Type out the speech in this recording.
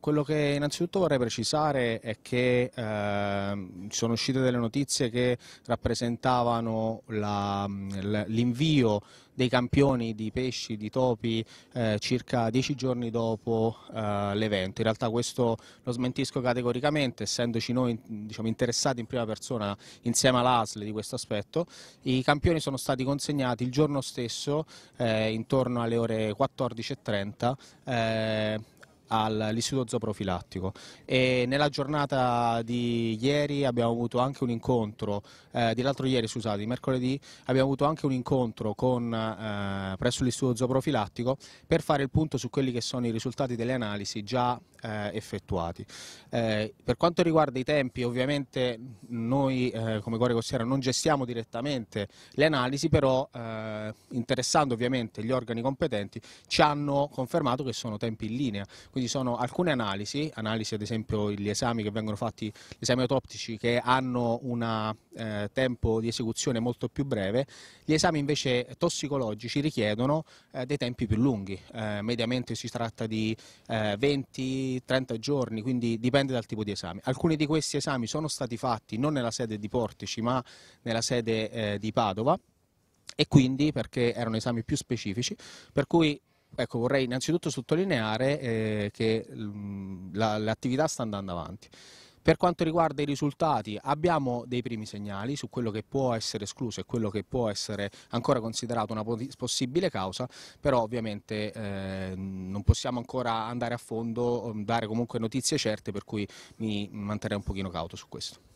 Quello che innanzitutto vorrei precisare è che eh, sono uscite delle notizie che rappresentavano l'invio dei campioni di pesci, di topi, eh, circa dieci giorni dopo eh, l'evento. In realtà questo lo smentisco categoricamente, essendoci noi diciamo, interessati in prima persona insieme all'ASL di questo aspetto. I campioni sono stati consegnati il giorno stesso, eh, intorno alle ore 14.30, all'istituto zooprofilattico e nella giornata di ieri abbiamo avuto anche un incontro, eh, di l'altro ieri scusate, di mercoledì abbiamo avuto anche un incontro con, eh, presso l'istituto zooprofilattico per fare il punto su quelli che sono i risultati delle analisi già eh, effettuati. Eh, per quanto riguarda i tempi, ovviamente noi eh, come Cuore Costiera non gestiamo direttamente le analisi, però eh, interessando ovviamente gli organi competenti ci hanno confermato che sono tempi in linea, quindi sono alcune analisi, analisi ad esempio gli esami che vengono fatti, gli esami autoptici che hanno un eh, tempo di esecuzione molto più breve, gli esami invece tossicologici richiedono eh, dei tempi più lunghi, mediamente si tratta di 20 30 giorni, quindi dipende dal tipo di esame. Alcuni di questi esami sono stati fatti non nella sede di Portici ma nella sede eh, di Padova e quindi perché erano esami più specifici, per cui ecco, vorrei innanzitutto sottolineare eh, che mm, l'attività sta andando avanti. Per quanto riguarda i risultati abbiamo dei primi segnali su quello che può essere escluso e quello che può essere ancora considerato una possibile causa, però ovviamente eh, non possiamo ancora andare a fondo, ehm, dare comunque notizie certe per cui mi manterrei un pochino cauto su questo.